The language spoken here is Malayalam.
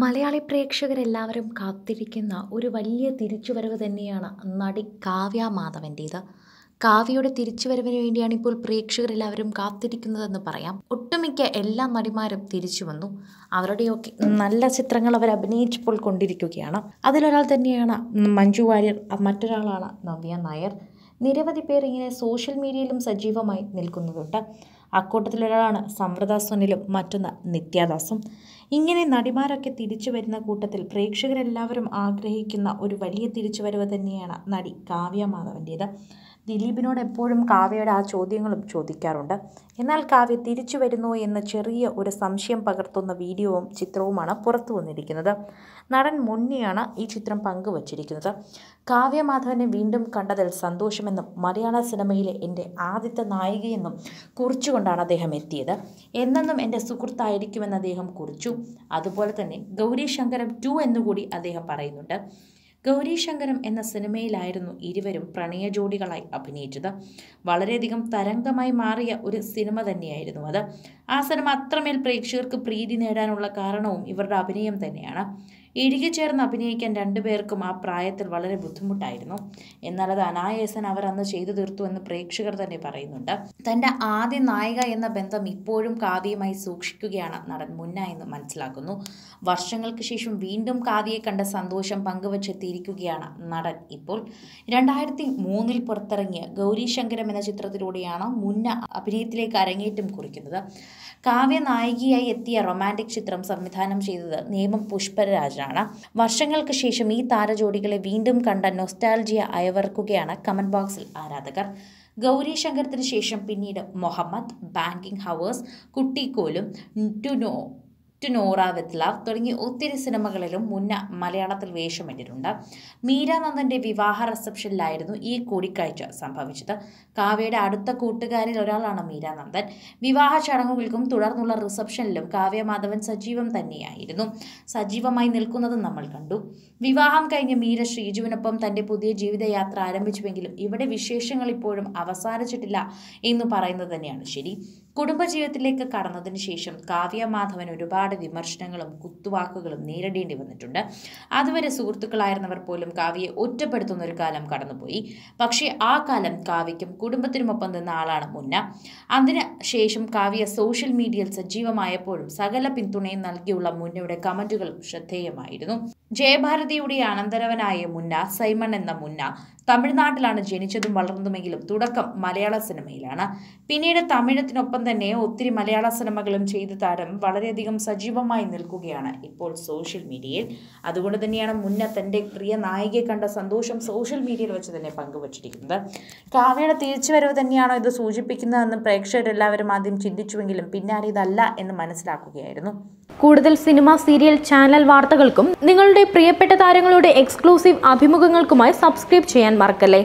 മലയാളി പ്രേക്ഷകരെല്ലാവരും കാത്തിരിക്കുന്ന ഒരു വലിയ തിരിച്ചുവരവ് തന്നെയാണ് നടി കാവ്യ മാധവൻ്റേത് കാവ്യയുടെ തിരിച്ചുവരവിന് വേണ്ടിയാണ് ഇപ്പോൾ പ്രേക്ഷകരെല്ലാവരും കാത്തിരിക്കുന്നതെന്ന് പറയാം ഒട്ടുമിക്ക എല്ലാ നടിമാരും തിരിച്ചു വന്നു അവരുടെയൊക്കെ നല്ല ചിത്രങ്ങൾ അവർ അഭിനയിച്ചപ്പോൾ കൊണ്ടിരിക്കുകയാണ് അതിലൊരാൾ തന്നെയാണ് മഞ്ജു വാര്യർ മറ്റൊരാളാണ് നവ്യ നായർ നിരവധി പേർ ഇങ്ങനെ സോഷ്യൽ മീഡിയയിലും സജീവമായി നിൽക്കുന്നതുണ്ട് അക്കൂട്ടത്തിലൊരാളാണ് സംവൃത സുനിലും മറ്റൊന്ന് നിത്യാദാസും ഇങ്ങനെ നടിമാരൊക്കെ തിരിച്ചു വരുന്ന കൂട്ടത്തിൽ പ്രേക്ഷകരെല്ലാവരും ആഗ്രഹിക്കുന്ന ഒരു വലിയ തിരിച്ചുവരവ് തന്നെയാണ് നടി കാവ്യ മാധവൻ്റേത് ദിലീപിനോട് എപ്പോഴും കാവ്യയുടെ ആ ചോദ്യങ്ങളും ചോദിക്കാറുണ്ട് എന്നാൽ കാവ്യ തിരിച്ചു വരുന്നു എന്ന ചെറിയ ഒരു സംശയം പകർത്തുന്ന വീഡിയോവും ചിത്രവുമാണ് പുറത്തു വന്നിരിക്കുന്നത് നടൻ മുന്നിയാണ് ഈ ചിത്രം പങ്കുവച്ചിരിക്കുന്നത് മാധവനെ വീണ്ടും കണ്ടതിൽ സന്തോഷമെന്നും മലയാള സിനിമയിലെ എൻ്റെ ആദ്യത്തെ നായികയെന്നും കുറിച്ചുകൊണ്ടാണ് അദ്ദേഹം എത്തിയത് എന്നെന്നും എൻ്റെ സുഹൃത്തായിരിക്കുമെന്ന് അദ്ദേഹം കുറിച്ചു അതുപോലെ തന്നെ ഗൗരി ശങ്കരം ടു എന്നുകൂടി അദ്ദേഹം പറയുന്നുണ്ട് ഗൗരീശങ്കരം എന്ന സിനിമയിലായിരുന്നു ഇരുവരും പ്രണയ ജോഡികളായി അഭിനയിച്ചത് വളരെയധികം തരംഗമായി മാറിയ ഒരു സിനിമ തന്നെയായിരുന്നു അത് ആ സിനിമ അത്രമേൽ പ്രേക്ഷകർക്ക് പ്രീതി നേടാനുള്ള കാരണവും ഇവരുടെ അഭിനയം തന്നെയാണ് ഇഴുകി ചേർന്ന് അഭിനയിക്കാൻ രണ്ടുപേർക്കും ആ പ്രായത്തിൽ വളരെ ബുദ്ധിമുട്ടായിരുന്നു എന്നാൽ അത് അനായാസൻ അവർ അന്ന് ചെയ്തു തീർത്തു എന്ന് പ്രേക്ഷകർ തന്നെ പറയുന്നുണ്ട് തൻ്റെ ആദ്യ നായിക എന്ന ബന്ധം ഇപ്പോഴും കാവ്യമായി സൂക്ഷിക്കുകയാണ് നടൻ മുന്ന എന്ന് മനസ്സിലാക്കുന്നു വർഷങ്ങൾക്ക് ശേഷം വീണ്ടും കാവ്യയെ കണ്ട സന്തോഷം പങ്കുവച്ചെത്തിയിരിക്കുകയാണ് നടൻ ഇപ്പോൾ രണ്ടായിരത്തി മൂന്നിൽ പുറത്തിറങ്ങിയ ഗൗരീശങ്കരം എന്ന ചിത്രത്തിലൂടെയാണ് മുന്ന അഭിനയത്തിലേക്ക് അരങ്ങേറ്റം കുറിക്കുന്നത് കാവ്യ നായികയായി എത്തിയ റൊമാൻറ്റിക് ചിത്രം സംവിധാനം ചെയ്തത് നിയമം പുഷ്പരാജൻ പോസ്റ്റിനാണ് വർഷങ്ങൾക്ക് ശേഷം ഈ താരജോഡികളെ വീണ്ടും കണ്ട നൊസ്റ്റാൽജിയ അയവർക്കുകയാണ് കമന്റ് ബോക്സിൽ ആരാധകർ ഗൗരി ശങ്കരത്തിന് ശേഷം പിന്നീട് മുഹമ്മദ് ബാങ്കിങ് ഹവേഴ്സ് കുട്ടിക്കോലും ടുനോ ടു നോറ വിത്ത് ലവ് തുടങ്ങി ഒത്തിരി സിനിമകളിലും മുന്ന മലയാളത്തിൽ വേഷമിട്ടിട്ടുണ്ട് മീരാനന്ദൻ്റെ വിവാഹ റിസപ്ഷനിലായിരുന്നു ഈ കൂടിക്കാഴ്ച സംഭവിച്ചത് കാവ്യയുടെ അടുത്ത കൂട്ടുകാരിൽ ഒരാളാണ് മീരാനന്ദൻ വിവാഹ ചടങ്ങുകൾക്കും തുടർന്നുള്ള റിസപ്ഷനിലും കാവ്യ മാധവൻ സജീവം തന്നെയായിരുന്നു സജീവമായി നിൽക്കുന്നത് നമ്മൾ കണ്ടു വിവാഹം കഴിഞ്ഞ് മീര ശ്രീജുവിനൊപ്പം തൻ്റെ പുതിയ ജീവിതയാത്ര ആരംഭിച്ചുവെങ്കിലും ഇവിടെ വിശേഷങ്ങൾ ഇപ്പോഴും അവസാനിച്ചിട്ടില്ല എന്ന് പറയുന്നത് തന്നെയാണ് ശരി കുടുംബജീവിതത്തിലേക്ക് കടന്നതിന് ശേഷം കാവ്യ മാധവൻ ഒരുപാട് ഒരുപാട് വിമർശനങ്ങളും കുത്തുവാക്കുകളും നേരിടേണ്ടി വന്നിട്ടുണ്ട് അതുവരെ സുഹൃത്തുക്കളായിരുന്നവർ പോലും കാവ്യയെ ഒറ്റപ്പെടുത്തുന്ന ഒരു കാലം കടന്നുപോയി പക്ഷേ ആ കാലം കാവ്യയ്ക്കും കുടുംബത്തിനുമൊപ്പം നിന്ന ആളാണ് മുന്ന അതിന് ശേഷം കാവ്യ സോഷ്യൽ മീഡിയയിൽ സജീവമായപ്പോഴും സകല പിന്തുണയും നൽകിയുള്ള മുന്നയുടെ കമന്റുകൾ ശ്രദ്ധേയമായിരുന്നു ജയഭാരതിയുടെ അനന്തരവനായ മുന്ന സൈമൺ എന്ന മുന്ന തമിഴ്നാട്ടിലാണ് ജനിച്ചതും വളർന്നതുമെങ്കിലും തുടക്കം മലയാള സിനിമയിലാണ് പിന്നീട് തമിഴത്തിനൊപ്പം തന്നെ ഒത്തിരി മലയാള സിനിമകളും ചെയ്ത താരം വളരെയധികം സജ്ജ സജീവമായി നിൽക്കുകയാണ് ഇപ്പോൾ സോഷ്യൽ മീഡിയയിൽ അതുകൊണ്ട് തന്നെയാണ് മുന്ന തൻ്റെ പ്രിയ നായികയെ കണ്ട സന്തോഷം സോഷ്യൽ മീഡിയയിൽ വെച്ച് തന്നെ പങ്കുവച്ചിരിക്കുന്നത് കാവ്യയുടെ തിരിച്ചുവരവ് തന്നെയാണോ ഇത് സൂചിപ്പിക്കുന്നതെന്ന് പ്രേക്ഷകരെല്ലാവരും ആദ്യം ചിന്തിച്ചുവെങ്കിലും പിന്നാലെ ഇതല്ല എന്ന് മനസ്സിലാക്കുകയായിരുന്നു കൂടുതൽ സിനിമ സീരിയൽ ചാനൽ വാർത്തകൾക്കും നിങ്ങളുടെ പ്രിയപ്പെട്ട താരങ്ങളുടെ എക്സ്ക്ലൂസീവ് അഭിമുഖങ്ങൾക്കുമായി സബ്സ്ക്രൈബ് ചെയ്യാൻ മറക്കല്ലേ